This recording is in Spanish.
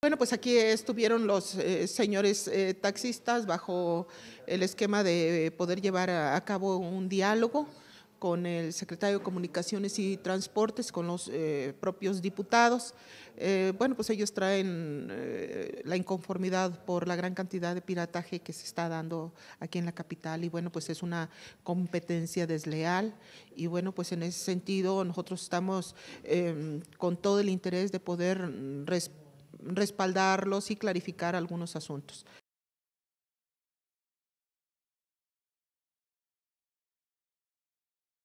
Bueno, pues aquí estuvieron los eh, señores eh, taxistas bajo el esquema de eh, poder llevar a, cabo un diálogo con el secretario de Comunicaciones y Transportes, con los propios diputados. bueno, pues ellos traen la inconformidad por la gran cantidad de pirataje que se está dando aquí en la capital y bueno, pues es una competencia desleal y bueno, pues en ese sentido nosotros estamos em, con todo el interés de poder mm, responder respaldarlos y clarificar algunos asuntos.